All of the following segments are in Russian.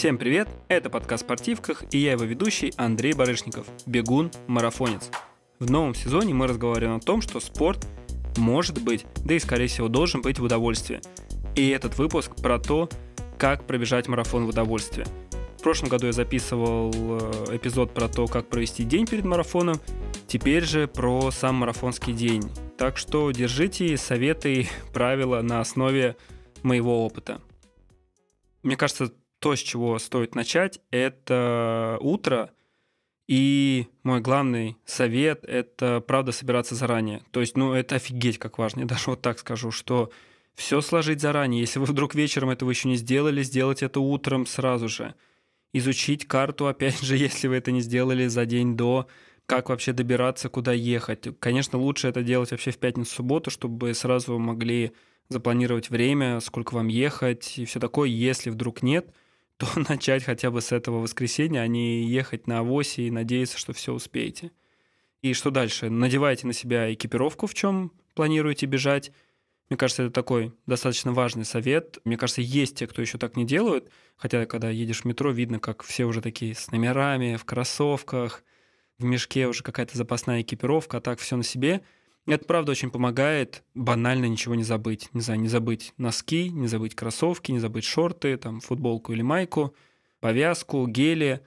Всем привет! Это подкаст «Спортивках» и я его ведущий Андрей Барышников, бегун, марафонец. В новом сезоне мы разговариваем о том, что спорт может быть, да и скорее всего должен быть в удовольствии. И этот выпуск про то, как пробежать марафон в удовольствии. В прошлом году я записывал э, эпизод про то, как провести день перед марафоном, теперь же про сам марафонский день. Так что держите советы, правила на основе моего опыта. Мне кажется, то, с чего стоит начать, это утро. И мой главный совет — это, правда, собираться заранее. То есть, ну, это офигеть как важно. Я даже вот так скажу, что все сложить заранее. Если вы вдруг вечером этого еще не сделали, сделать это утром сразу же. Изучить карту, опять же, если вы это не сделали за день до, как вообще добираться, куда ехать. Конечно, лучше это делать вообще в пятницу-субботу, чтобы сразу вы могли запланировать время, сколько вам ехать и все такое. Если вдруг нет — то начать хотя бы с этого воскресенья, а не ехать на авось и надеяться, что все успеете. И что дальше? Надевайте на себя экипировку, в чем планируете бежать. Мне кажется, это такой достаточно важный совет. Мне кажется, есть те, кто еще так не делают. Хотя, когда едешь в метро, видно, как все уже такие с номерами, в кроссовках, в мешке уже какая-то запасная экипировка, а так все на себе – это правда очень помогает банально ничего не забыть. Не знаю, не забыть носки, не забыть кроссовки, не забыть шорты, там, футболку или майку, повязку, гели.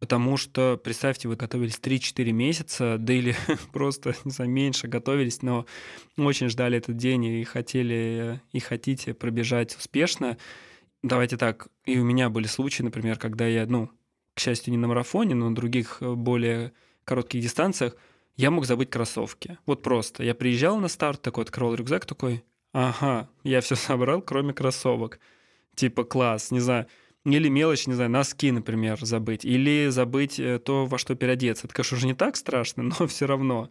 Потому что, представьте, вы готовились 3-4 месяца, да или просто, не знаю, меньше готовились, но очень ждали этот день и хотели, и хотите пробежать успешно. Давайте так, и у меня были случаи, например, когда я, ну, к счастью, не на марафоне, но на других э, более коротких дистанциях – я мог забыть кроссовки. Вот просто. Я приезжал на старт, такой открывал рюкзак, такой, ага, я все собрал, кроме кроссовок. Типа класс, не знаю. Или мелочь, не знаю, носки, например, забыть. Или забыть э, то, во что переодеться. Это, конечно, уже не так страшно, но все равно.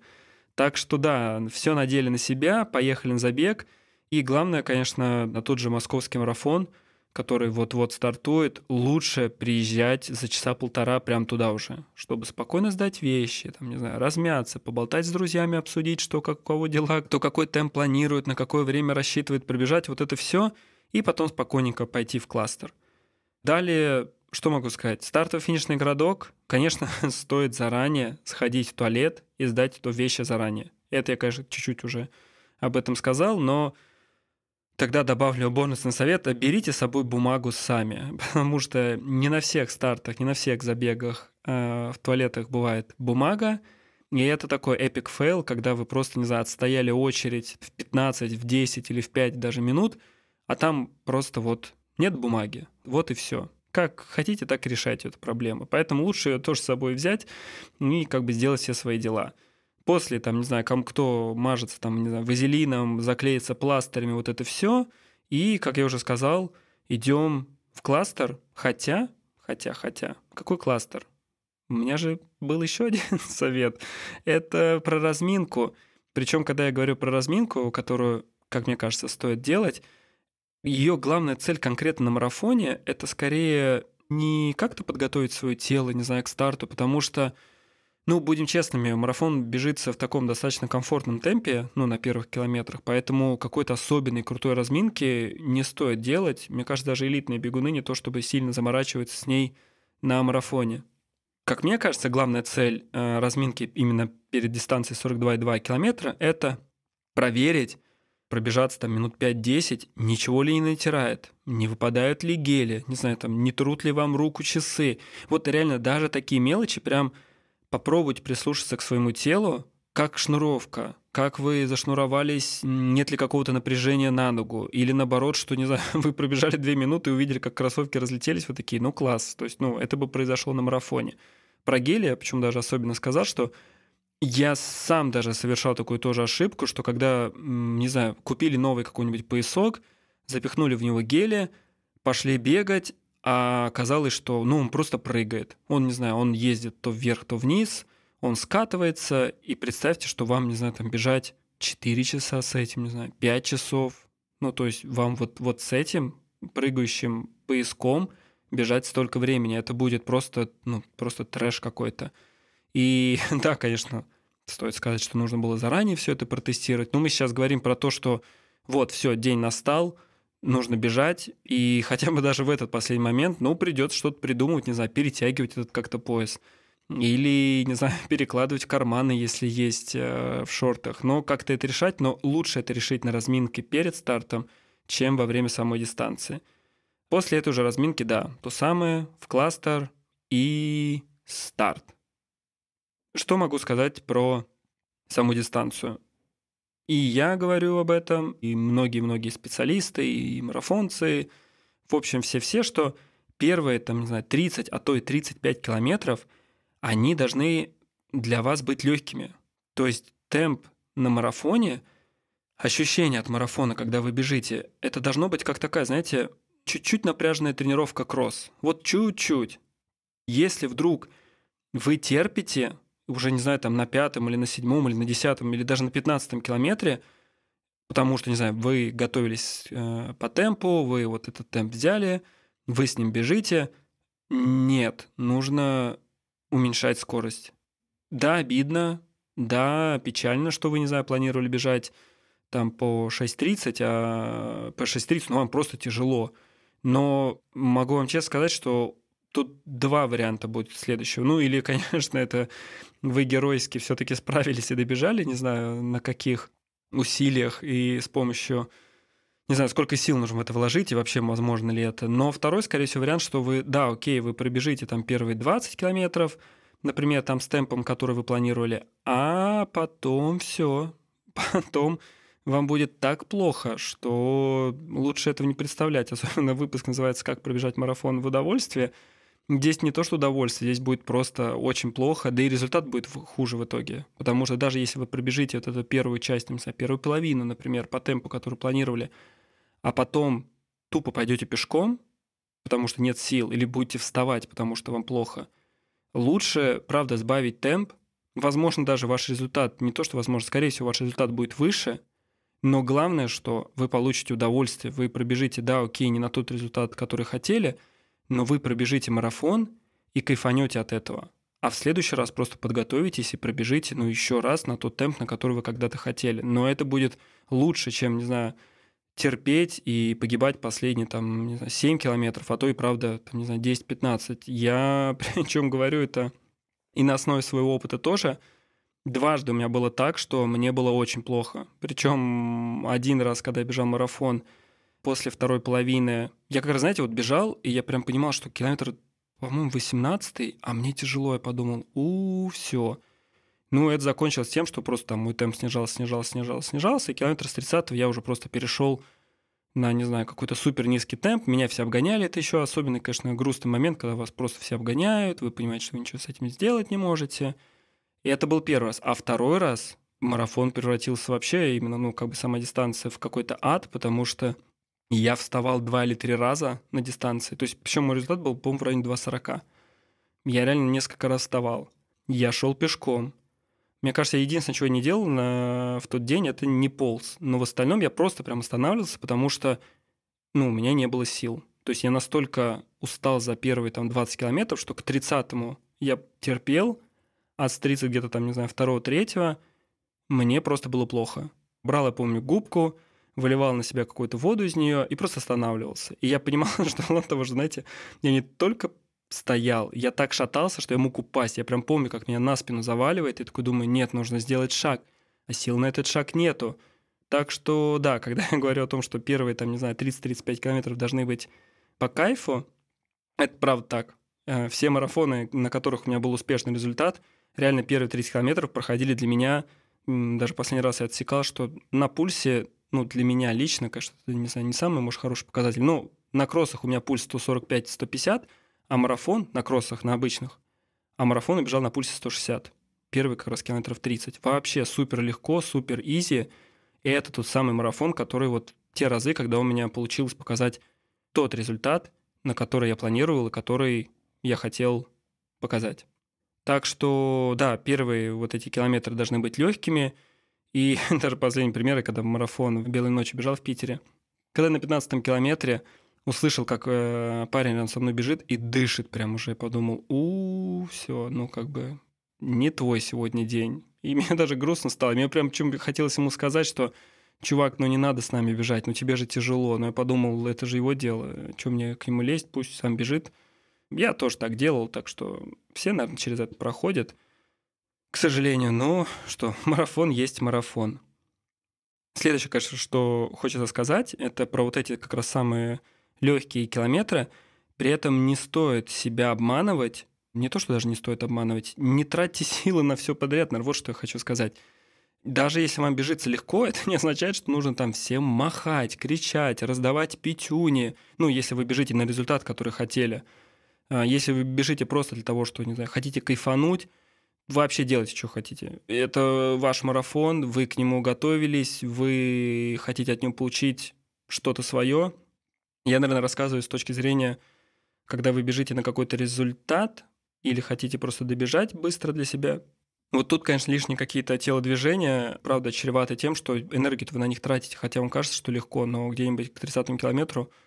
Так что да, все надели на себя, поехали на забег. И главное, конечно, на тот же московский марафон – который вот-вот стартует, лучше приезжать за часа полтора прям туда уже, чтобы спокойно сдать вещи, там, не знаю, размяться, поболтать с друзьями, обсудить, что как у кого дела, кто какой темп планирует, на какое время рассчитывает пробежать, вот это все, и потом спокойненько пойти в кластер. Далее, что могу сказать? Стартовый финишный городок, конечно, стоит заранее сходить в туалет и сдать то вещи заранее. Это я, конечно, чуть-чуть уже об этом сказал, но Тогда добавлю бонусный совет. Берите с собой бумагу сами, потому что не на всех стартах, не на всех забегах э, в туалетах бывает бумага. И это такой эпик фейл, когда вы просто, не знаю, отстояли очередь в 15, в 10 или в 5 даже минут, а там просто вот нет бумаги. Вот и все. Как хотите, так и решайте эту проблему. Поэтому лучше ее тоже с собой взять и как бы сделать все свои дела. После, там, не знаю, кому кто мажется, там, не знаю, вазелином, заклеится пластырями, вот это все. И, как я уже сказал, идем в кластер, хотя, хотя, хотя. Какой кластер? У меня же был еще один совет. Это про разминку. Причем, когда я говорю про разминку, которую, как мне кажется, стоит делать, ее главная цель конкретно на марафоне — это скорее не как-то подготовить свое тело, не знаю, к старту, потому что ну, будем честными, марафон бежится в таком достаточно комфортном темпе, ну, на первых километрах, поэтому какой-то особенной крутой разминки не стоит делать. Мне кажется, даже элитные бегуны не то, чтобы сильно заморачиваться с ней на марафоне. Как мне кажется, главная цель э, разминки именно перед дистанцией 42,2 километра – это проверить, пробежаться там минут 5-10, ничего ли не натирает, не выпадают ли гели, не знаю, там не трут ли вам руку часы. Вот реально даже такие мелочи прям – попробовать прислушаться к своему телу, как шнуровка, как вы зашнуровались, нет ли какого-то напряжения на ногу, или наоборот, что, не знаю, вы пробежали две минуты и увидели, как кроссовки разлетелись, вы такие, ну класс, то есть, ну, это бы произошло на марафоне. Про гели я почему даже особенно сказал, что я сам даже совершал такую тоже ошибку, что когда, не знаю, купили новый какой-нибудь поясок, запихнули в него гели, пошли бегать, а оказалось, что ну, он просто прыгает. Он, не знаю, он ездит то вверх, то вниз, он скатывается, и представьте, что вам, не знаю, там бежать 4 часа с этим, не знаю, 5 часов. Ну, то есть вам вот, вот с этим прыгающим поиском бежать столько времени. Это будет просто, ну, просто трэш какой-то. И да, конечно, стоит сказать, что нужно было заранее все это протестировать. Но мы сейчас говорим про то, что вот, все, день настал, нужно бежать, и хотя бы даже в этот последний момент, ну, придется что-то придумывать, не знаю, перетягивать этот как-то пояс. Или, не знаю, перекладывать карманы, если есть э, в шортах. Но как-то это решать, но лучше это решить на разминке перед стартом, чем во время самой дистанции. После этой уже разминки, да, то самое, в кластер и старт. Что могу сказать про саму дистанцию? И я говорю об этом, и многие-многие специалисты, и марафонцы, в общем, все-все, что первые, там, не знаю, 30, а то и 35 километров, они должны для вас быть легкими. То есть темп на марафоне, ощущение от марафона, когда вы бежите, это должно быть как такая, знаете, чуть-чуть напряженная тренировка кросс. Вот чуть-чуть. Если вдруг вы терпите, уже, не знаю, там на пятом или на седьмом или на десятом или даже на пятнадцатом километре, потому что, не знаю, вы готовились э, по темпу, вы вот этот темп взяли, вы с ним бежите. Нет, нужно уменьшать скорость. Да, обидно, да, печально, что вы, не знаю, планировали бежать там по 6.30, а по 6.30, ну, вам просто тяжело. Но могу вам честно сказать, что Тут два варианта будет следующего. Ну или, конечно, это вы геройски все-таки справились и добежали, не знаю, на каких усилиях и с помощью не знаю, сколько сил нужно в это вложить и вообще возможно ли это. Но второй, скорее всего, вариант, что вы, да, окей, вы пробежите там первые 20 километров, например, там с темпом, который вы планировали, а потом все, потом вам будет так плохо, что лучше этого не представлять. Особенно выпуск называется «Как пробежать марафон в удовольствии". Здесь не то, что удовольствие, здесь будет просто очень плохо, да и результат будет хуже в итоге. Потому что даже если вы пробежите вот эту первую часть, там, первую половину, например, по темпу, который планировали, а потом тупо пойдете пешком, потому что нет сил, или будете вставать, потому что вам плохо, лучше, правда, сбавить темп. Возможно, даже ваш результат, не то что возможно, скорее всего, ваш результат будет выше, но главное, что вы получите удовольствие, вы пробежите, да, окей, не на тот результат, который хотели – но вы пробежите марафон и кайфанете от этого. А в следующий раз просто подготовитесь и пробежите, ну, еще раз на тот темп, на который вы когда-то хотели. Но это будет лучше, чем, не знаю, терпеть и погибать последние, там, не знаю, 7 километров, а то и, правда, там, не знаю, 10-15. Я о чем говорю это и на основе своего опыта тоже. Дважды у меня было так, что мне было очень плохо. Причем один раз, когда я бежал марафон, после второй половины. Я как раз, знаете, вот бежал, и я прям понимал, что километр, по-моему, 18 а мне тяжело. Я подумал, у все. Ну, это закончилось тем, что просто там мой темп снижался, снижался, снижался, снижался, и километр с 30 я уже просто перешел на, не знаю, какой-то супер низкий темп, меня все обгоняли, это еще особенный конечно, грустный момент, когда вас просто все обгоняют, вы понимаете, что вы ничего с этим сделать не можете. И это был первый раз. А второй раз марафон превратился вообще именно, ну, как бы сама дистанция в какой-то ад, потому что я вставал два или три раза на дистанции. То есть, причем мой результат был, по-моему, в районе 2.40. Я реально несколько раз вставал. Я шел пешком. Мне кажется, я единственное, чего я не делал на... в тот день, это не полз. Но в остальном я просто прям останавливался, потому что ну, у меня не было сил. То есть я настолько устал за первые там 20 километров, что к 30-му я терпел, а с 30 где-то там, не знаю, 2-3 мне просто было плохо. Брал, я помню, губку, выливал на себя какую-то воду из нее и просто останавливался. И я понимал, что он того же, знаете, я не только стоял, я так шатался, что я мог упасть. Я прям помню, как меня на спину заваливает, и такой думаю, нет, нужно сделать шаг. А сил на этот шаг нету. Так что, да, когда я говорю о том, что первые, там, не знаю, 30-35 километров должны быть по кайфу, это правда так. Э, все марафоны, на которых у меня был успешный результат, реально первые 30 километров проходили для меня, даже последний раз я отсекал, что на пульсе ну, для меня лично, конечно, это не, не самый, может, хороший показатель. Но на кроссах у меня пульс 145-150, а марафон на кроссах, на обычных, а марафон убежал на пульсе 160. Первый как раз километров 30. Вообще супер легко, супер изи. И это тот самый марафон, который вот те разы, когда у меня получилось показать тот результат, на который я планировал и который я хотел показать. Так что, да, первые вот эти километры должны быть легкими – и даже последний пример, когда марафон в «Белой ночи» бежал в Питере. Когда на 15 километре услышал, как э, парень рядом со мной бежит и дышит прям уже, я подумал, у, -у все, ну как бы не твой сегодня день. И мне даже грустно стало. Мне прям чем хотелось ему сказать, что чувак, ну не надо с нами бежать, ну тебе же тяжело. Но я подумал, это же его дело, что мне к нему лезть, пусть сам бежит. Я тоже так делал, так что все, наверное, через это проходят к сожалению. Но что, марафон есть марафон. Следующее, конечно, что хочется сказать, это про вот эти как раз самые легкие километры. При этом не стоит себя обманывать. Не то, что даже не стоит обманывать. Не тратьте силы на все подряд. Вот что я хочу сказать. Даже если вам бежится легко, это не означает, что нужно там всем махать, кричать, раздавать пятюни. Ну, если вы бежите на результат, который хотели. А если вы бежите просто для того, что, не знаю, хотите кайфануть, вообще делайте, что хотите. Это ваш марафон, вы к нему готовились, вы хотите от него получить что-то свое. Я, наверное, рассказываю с точки зрения, когда вы бежите на какой-то результат или хотите просто добежать быстро для себя. Вот тут, конечно, лишние какие-то телодвижения, правда, чреваты тем, что энергию вы на них тратите, хотя вам кажется, что легко, но где-нибудь к 30 километру –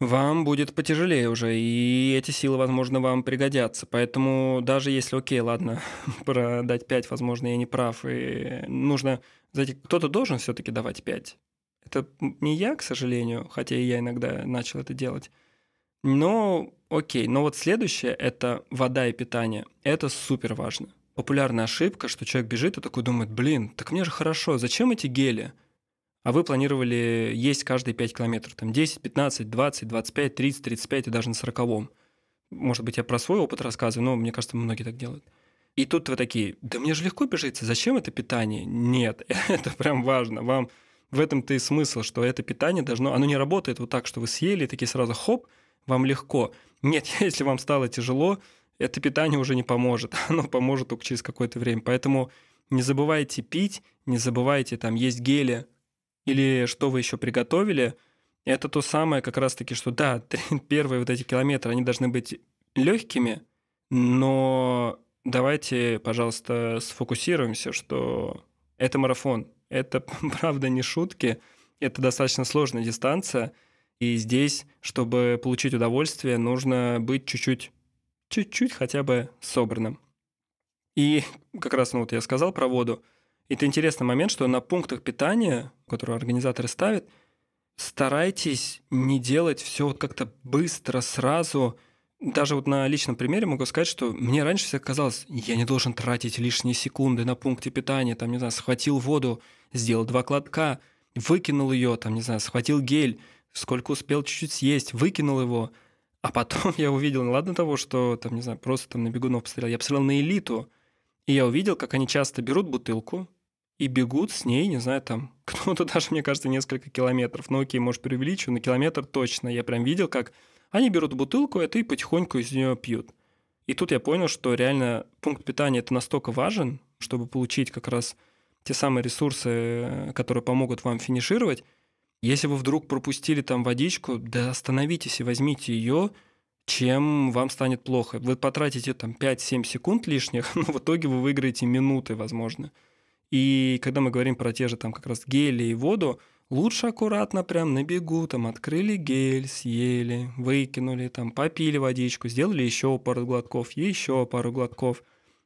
вам будет потяжелее уже, и эти силы, возможно, вам пригодятся. Поэтому даже если, окей, ладно, продать 5, возможно, я не прав, и нужно... Знаете, кто-то должен все таки давать 5. Это не я, к сожалению, хотя и я иногда начал это делать. Но окей, но вот следующее – это вода и питание. Это супер важно. Популярная ошибка, что человек бежит и такой думает, блин, так мне же хорошо, зачем эти гели? а вы планировали есть каждые 5 километров, там 10, 15, 20, 25, 30, 35 и даже на 40 Может быть, я про свой опыт рассказываю, но мне кажется, многие так делают. И тут вы такие, да мне же легко бежится, зачем это питание? Нет, это прям важно. Вам в этом-то и смысл, что это питание должно, оно не работает вот так, что вы съели, и такие сразу хоп, вам легко. Нет, если вам стало тяжело, это питание уже не поможет, оно поможет только через какое-то время. Поэтому не забывайте пить, не забывайте там есть гели, или что вы еще приготовили, это то самое как раз-таки, что да, первые вот эти километры, они должны быть легкими, но давайте, пожалуйста, сфокусируемся, что это марафон, это правда не шутки, это достаточно сложная дистанция, и здесь, чтобы получить удовольствие, нужно быть чуть-чуть, чуть-чуть хотя бы собранным. И как раз ну, вот я сказал про воду – и это интересный момент, что на пунктах питания, которые организаторы ставят, старайтесь не делать все вот как-то быстро, сразу. Даже вот на личном примере могу сказать, что мне раньше всегда казалось, я не должен тратить лишние секунды на пункте питания, там, не знаю, схватил воду, сделал два кладка, выкинул ее, там, не знаю, схватил гель, сколько успел чуть-чуть съесть, выкинул его. А потом я увидел, ну, ладно того, что, там, не знаю, просто там на бегунов посмотрел, я посмотрел на элиту, и я увидел, как они часто берут бутылку, и бегут с ней, не знаю, там, кто-то даже, мне кажется, несколько километров. Ну окей, может, преувеличу, на километр точно. Я прям видел, как они берут бутылку, это и потихоньку из нее пьют. И тут я понял, что реально пункт питания это настолько важен, чтобы получить как раз те самые ресурсы, которые помогут вам финишировать. Если вы вдруг пропустили там водичку, да остановитесь и возьмите ее, чем вам станет плохо. Вы потратите там 5-7 секунд лишних, но в итоге вы выиграете минуты, возможно. И когда мы говорим про те же там как раз гели и воду, лучше аккуратно прям на бегу, там открыли гель, съели, выкинули, там попили водичку, сделали еще пару глотков, еще пару глотков.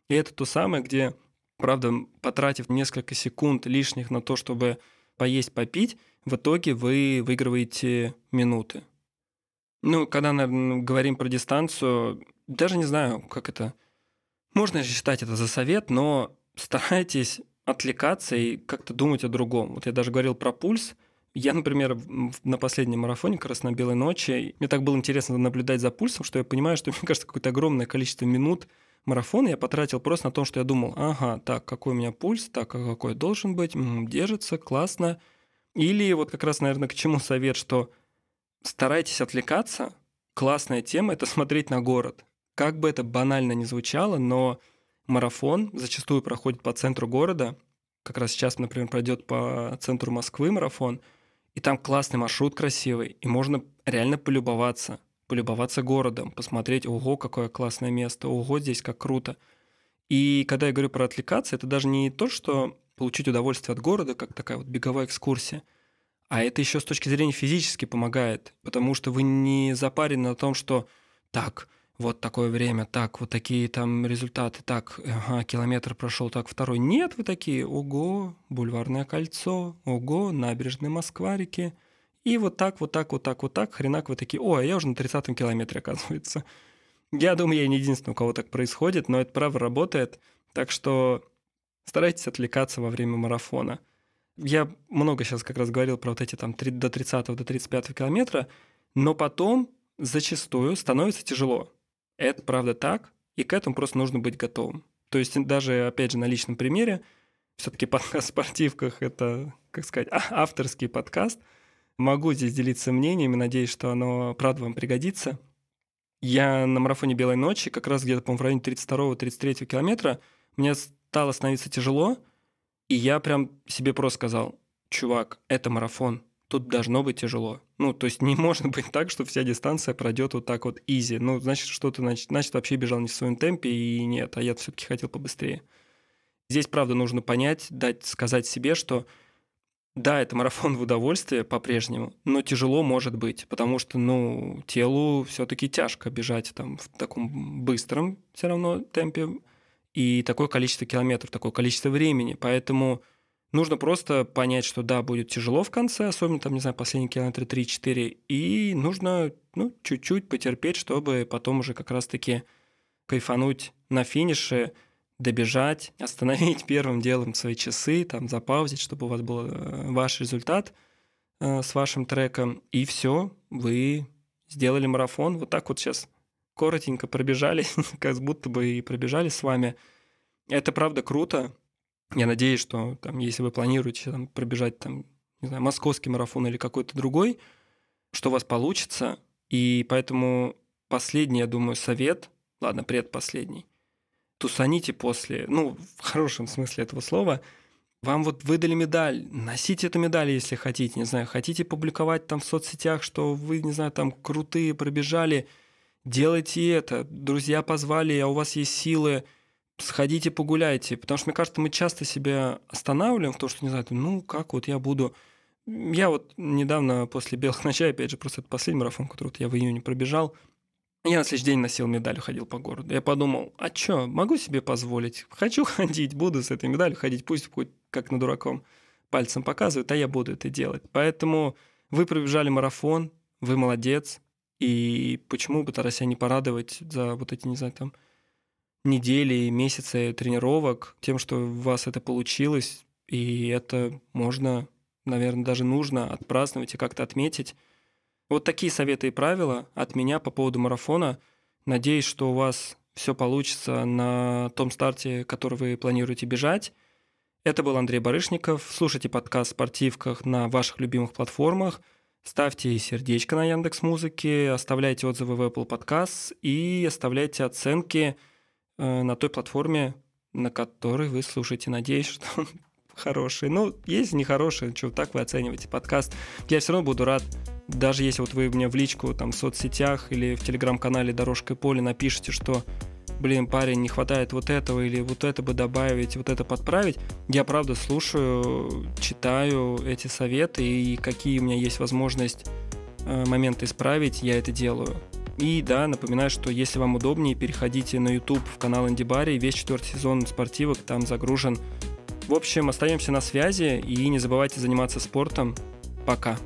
И это то самое, где, правда, потратив несколько секунд лишних на то, чтобы поесть, попить, в итоге вы выигрываете минуты. Ну, когда, наверное, говорим про дистанцию, даже не знаю, как это... Можно считать это за совет, но старайтесь отвлекаться и как-то думать о другом. Вот я даже говорил про пульс. Я, например, на последнем марафоне «Красно-белой ночи», мне так было интересно наблюдать за пульсом, что я понимаю, что, мне кажется, какое-то огромное количество минут марафона я потратил просто на том, что я думал, ага, так, какой у меня пульс, так, а какой должен быть, держится, классно. Или вот как раз, наверное, к чему совет, что старайтесь отвлекаться, классная тема — это смотреть на город. Как бы это банально ни звучало, но марафон зачастую проходит по центру города. Как раз сейчас, например, пройдет по центру Москвы марафон. И там классный маршрут красивый. И можно реально полюбоваться. Полюбоваться городом. Посмотреть, ого, какое классное место. Ого, здесь как круто. И когда я говорю про отвлекаться, это даже не то, что получить удовольствие от города, как такая вот беговая экскурсия, а это еще с точки зрения физически помогает, потому что вы не запарены на том, что так, вот такое время, так, вот такие там результаты, так, ага, километр прошел, так, второй. Нет, вы такие, ого, бульварное кольцо, ого, набережные Москварики. И вот так, вот так, вот так, вот так, хренак вы такие, ой, а я уже на 30-м километре, оказывается. Я думаю, я не единственный, у кого так происходит, но это правда работает. Так что старайтесь отвлекаться во время марафона. Я много сейчас как раз говорил про вот эти там 3, до 30 до 35 километра, но потом зачастую становится тяжело. Это правда так, и к этому просто нужно быть готовым. То есть даже, опять же, на личном примере, все-таки подкаст в спортивках — это, как сказать, а, авторский подкаст. Могу здесь делиться мнениями, надеюсь, что оно, правда, вам пригодится. Я на марафоне «Белой ночи», как раз где-то, по-моему, в районе 32-33 километра, мне стало становиться тяжело, и я прям себе просто сказал, чувак, это марафон, тут должно быть тяжело. Ну, то есть не может быть так, что вся дистанция пройдет вот так вот изи. Ну, значит, что то значит, значит вообще бежал не в своем темпе, и нет, а я все-таки хотел побыстрее. Здесь, правда, нужно понять, дать, сказать себе, что да, это марафон в удовольствие по-прежнему, но тяжело может быть, потому что, ну, телу все-таки тяжко бежать там в таком быстром все равно темпе и такое количество километров, такое количество времени. Поэтому Нужно просто понять, что да, будет тяжело в конце, особенно там, не знаю, последние километры 3-4, и нужно ну, чуть-чуть потерпеть, чтобы потом уже как раз-таки кайфануть на финише, добежать, остановить первым делом свои часы, там запаузить, чтобы у вас был э, ваш результат э, с вашим треком, и все, вы сделали марафон. Вот так вот сейчас коротенько пробежались, как будто бы и пробежали с вами. Это правда круто, я надеюсь, что там, если вы планируете там, пробежать там, не знаю, московский марафон или какой-то другой, что у вас получится. И поэтому последний, я думаю, совет, ладно, предпоследний, тусаните после, ну, в хорошем смысле этого слова, вам вот выдали медаль, носите эту медаль, если хотите, не знаю, хотите публиковать там в соцсетях, что вы, не знаю, там крутые пробежали, делайте это, друзья позвали, а у вас есть силы – сходите погуляйте, потому что, мне кажется, мы часто себя останавливаем в том, что, не знаю, ну, как вот я буду... Я вот недавно после «Белых ночей», опять же, просто это последний марафон, который вот я в июне пробежал, я на следующий день носил медаль, ходил по городу. Я подумал, а чё, могу себе позволить? Хочу ходить, буду с этой медалью ходить, пусть хоть как на дураком пальцем показывают, а я буду это делать. Поэтому вы пробежали марафон, вы молодец, и почему бы Тарася не порадовать за вот эти, не знаю, там, недели, и месяцы тренировок, тем, что у вас это получилось, и это можно, наверное, даже нужно отпраздновать и как-то отметить. Вот такие советы и правила от меня по поводу марафона. Надеюсь, что у вас все получится на том старте, который вы планируете бежать. Это был Андрей Барышников. Слушайте подкаст «Спортивках» на ваших любимых платформах. Ставьте сердечко на Яндекс Музыке, оставляйте отзывы в Apple Podcasts и оставляйте оценки – Э, на той платформе, на которой вы слушаете. Надеюсь, что он хороший. Ну, есть не хороший, что так вы оцениваете подкаст, я все равно буду рад. Даже если вот вы мне в личку там в соцсетях или в телеграм-канале Дорожка и поле напишите, что блин, парень, не хватает вот этого или вот это бы добавить, вот это подправить. Я правда слушаю, читаю эти советы и какие у меня есть возможность э, моменты исправить, я это делаю. И да, напоминаю, что если вам удобнее, переходите на YouTube в канал Индибари. Весь четвертый сезон спортивок там загружен. В общем, остаемся на связи и не забывайте заниматься спортом. Пока.